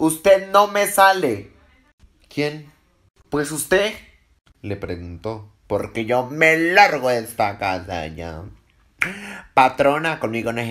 Usted no me sale. ¿Quién? Pues usted. Le preguntó. Porque yo me largo de esta casa ya. Patrona, conmigo no es...